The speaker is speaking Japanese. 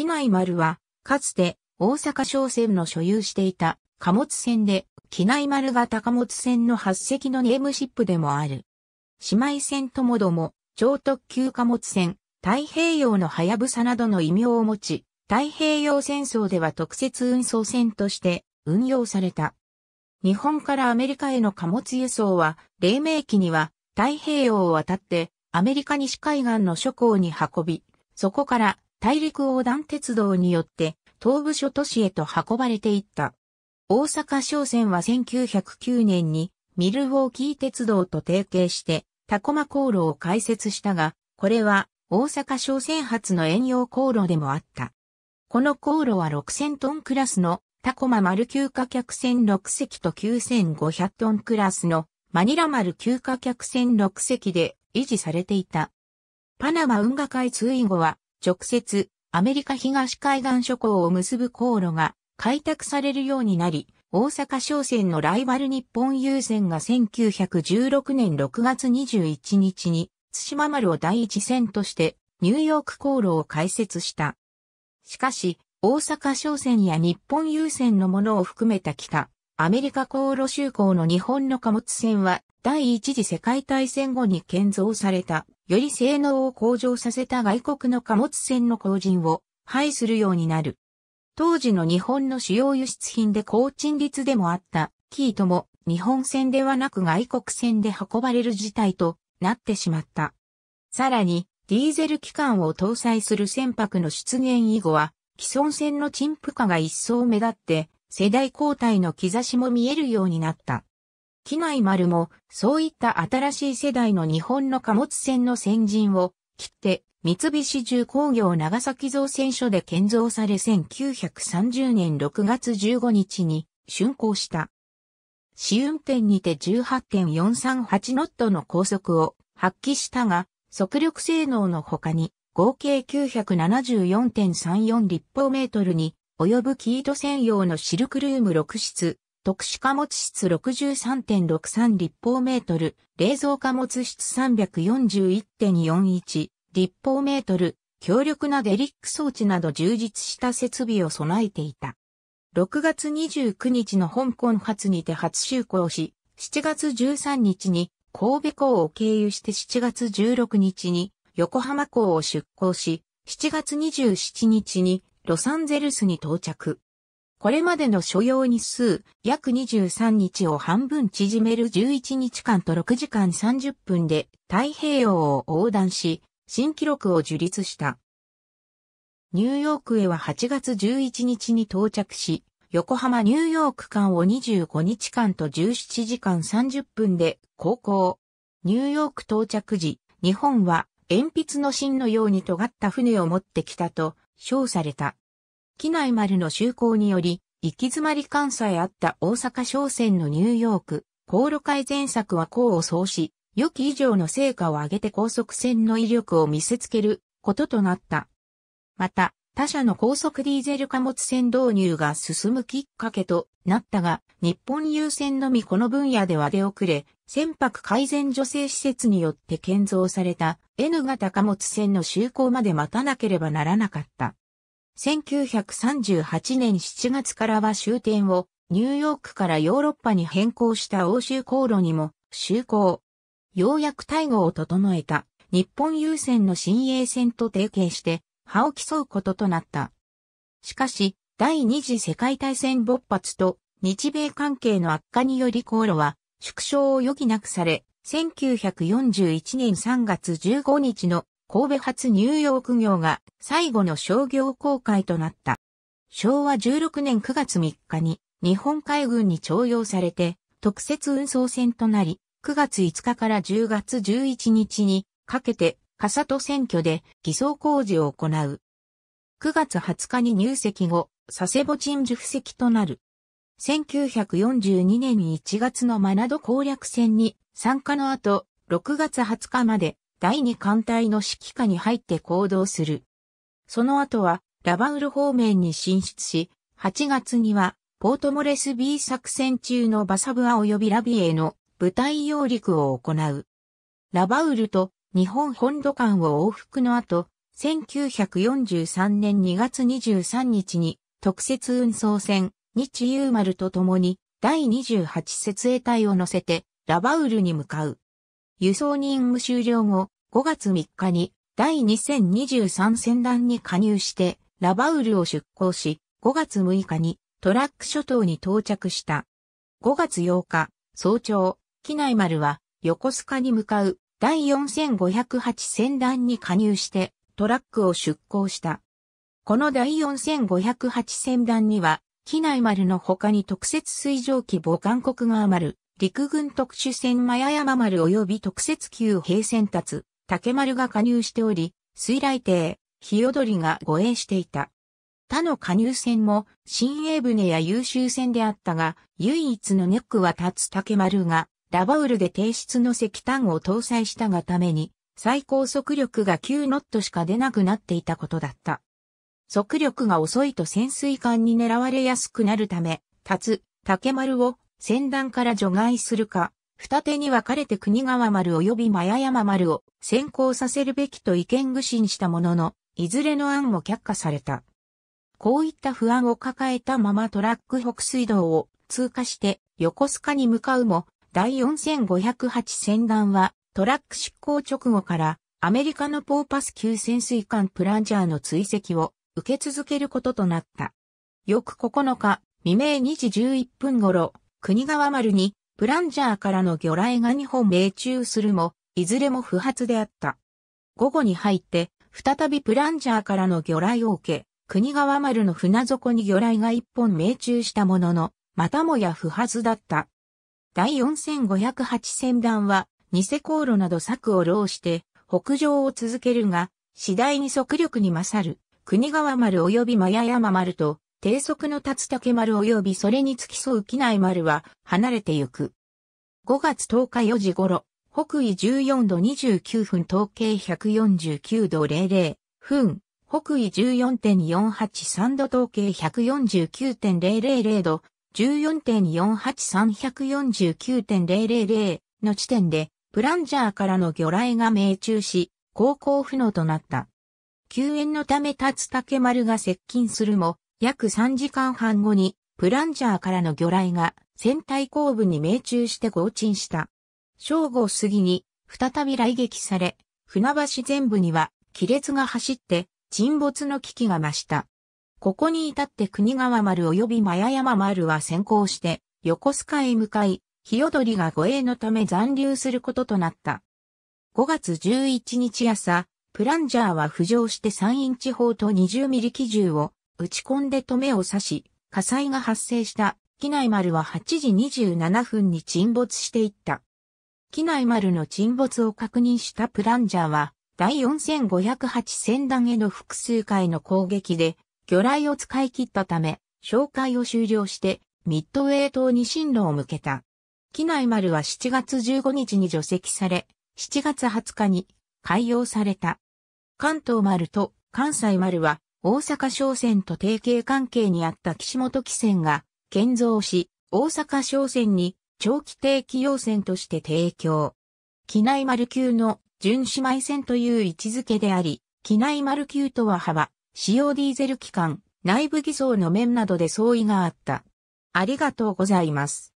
機内丸は、かつて大阪商船の所有していた貨物船で、機内丸型貨物船の8隻のネームシップでもある。姉妹船ともども、超特急貨物船、太平洋のはやぶさなどの異名を持ち、太平洋戦争では特設運送船として運用された。日本からアメリカへの貨物輸送は、黎明期には太平洋を渡ってアメリカ西海岸の諸港に運び、そこから大陸横断鉄道によって東部諸都市へと運ばれていった。大阪商船は1909年にミルウォーキー鉄道と提携してタコマ航路を開設したが、これは大阪商船発の遠洋航路でもあった。この航路は6000トンクラスのタコマ丸級暇客船6隻と9500トンクラスのマニラ丸級暇客船6隻で維持されていた。パナマ運河会通以後は直接アメリカ東海岸諸港を結ぶ航路が開拓されるようになり、大阪商船のライバル日本郵船が1916年6月21日に津島丸を第一船としてニューヨーク航路を開設した。しかし、大阪商船や日本郵船のものを含めた北、アメリカ航路就航の日本の貨物船は第一次世界大戦後に建造されたより性能を向上させた外国の貨物船の工人を排するようになる。当時の日本の主要輸出品で高賃率でもあったキートも日本船ではなく外国船で運ばれる事態となってしまった。さらに、ディーゼル機関を搭載する船舶の出現以後は、既存船の陳腐化が一層目立って、世代交代の兆しも見えるようになった。機内丸も、そういった新しい世代の日本の貨物船の先陣を切って、三菱重工業長崎造船所で建造され1930年6月15日に竣工した。試運転にて18.438ノットの高速を発揮したが、速力性能の他に合計974.34立方メートルに及ぶキート専用のシルクルーム6室、特殊貨物室63.63立方メートル、冷蔵貨物室341.41立方メートル、強力なデリック装置など充実した設備を備えていた。6月29日の香港発にて初就航し、7月13日に神戸港を経由して7月16日に横浜港を出港し、7月27日にロサンゼルスに到着。これまでの所要日数、約23日を半分縮める11日間と6時間30分で太平洋を横断し、新記録を樹立した。ニューヨークへは8月11日に到着し、横浜ニューヨーク間を25日間と17時間30分で航行。ニューヨーク到着時、日本は鉛筆の芯のように尖った船を持ってきたと称された。機内丸の就航により、行き詰まり感さえあった大阪商船のニューヨーク、航路改善策は功を奏し、予期以上の成果を上げて高速船の威力を見せつけることとなった。また、他社の高速ディーゼル貨物船導入が進むきっかけとなったが、日本優先のみこの分野では出遅れ、船舶改善助成施設によって建造された N 型貨物船の就航まで待たなければならなかった。1938年7月からは終点をニューヨークからヨーロッパに変更した欧州航路にも就航。ようやく対応を整えた日本優先の新鋭船と提携して歯を競うこととなった。しかし、第二次世界大戦勃発と日米関係の悪化により航路は縮小を余儀なくされ、1941年3月15日の神戸発ニューヨーク業が最後の商業公開となった。昭和16年9月3日に日本海軍に徴用されて特設運送船となり、9月5日から10月11日にかけて笠戸選挙で偽装工事を行う。9月20日に入籍後、佐世保鎮守布石となる。1942年1月のマナド攻略戦に参加の後、6月20日まで第二艦隊の指揮下に入って行動する。その後は、ラバウル方面に進出し、8月には、ポートモレス B 作戦中のバサブア及びラビエの部隊揚陸を行う。ラバウルと日本本土間を往復の後、1943年2月23日に特設運送船日マ丸と共に第28設営隊を乗せてラバウルに向かう。輸送任務終了後、5月3日に第2023船団に加入してラバウルを出港し、5月6日にトラック諸島に到着した。5月8日、早朝、機内丸は横須賀に向かう第4508船団に加入してトラックを出港した。この第4508船団には、機内丸の他に特設水蒸気母艦国が余る陸軍特殊船前マ丸及び特設級兵船達、竹丸が加入しており、水雷艇、日踊りが護衛していた。他の加入船も、新英船や優秀船であったが、唯一のネックは立つ竹丸が、ラバウルで提出の石炭を搭載したがために、最高速力が9ノットしか出なくなっていたことだった。速力が遅いと潜水艦に狙われやすくなるため、立つ、竹丸を戦団から除外するか、二手に分かれて国川丸及び前山丸を先行させるべきと意見具信したものの、いずれの案も却下された。こういった不安を抱えたままトラック北水道を通過して横須賀に向かうも、第4508戦団はトラック執行直後からアメリカのポーパス級潜水艦プランジャーの追跡を受け続けることとなった。翌9日未明2時11分頃、国川丸に、プランジャーからの魚雷が2本命中するも、いずれも不発であった。午後に入って、再びプランジャーからの魚雷を受け、国川丸の船底に魚雷が1本命中したものの、またもや不発だった。第4508戦団は、偽航路など策を浪して、北上を続けるが、次第に速力に勝る、国川丸及びマヤ山丸と、低速の竜竹丸及びそれに付き添う機内丸は離れてゆく。5月10日4時頃、北緯14度29分統計149度00分、北緯14.483度統計149.000度、14.483149.000の地点で、プランジャーからの魚雷が命中し、航行不能となった。救援のため竜竹丸が接近するも、約3時間半後に、プランジャーからの魚雷が船体後部に命中して合沈した。正午過ぎに、再び雷撃され、船橋全部には亀裂が走って沈没の危機が増した。ここに至って国川丸及び矢山丸は先行して横須賀へ向かい、日踊りが護衛のため残留することとなった。5月11日朝、プランジャーは浮上して山陰地方と20ミリ機銃を打ち込んで止めを刺し、火災が発生した機内丸は8時27分に沈没していった。機内丸の沈没を確認したプランジャーは、第4508戦団への複数回の攻撃で、魚雷を使い切ったため、紹介を終了して、ミッドウェイ島に進路を向けた。機内丸は7月15日に除籍され、7月20日に海洋された。関東丸と関西丸は大阪商船と提携関係にあった岸本汽船が建造し、大阪商船に長期定期要船として提供。機内丸級の巡姉妹船という位置づけであり、機内丸級とは幅、使用ディーゼル機関、内部偽装の面などで相違があった。ありがとうございます。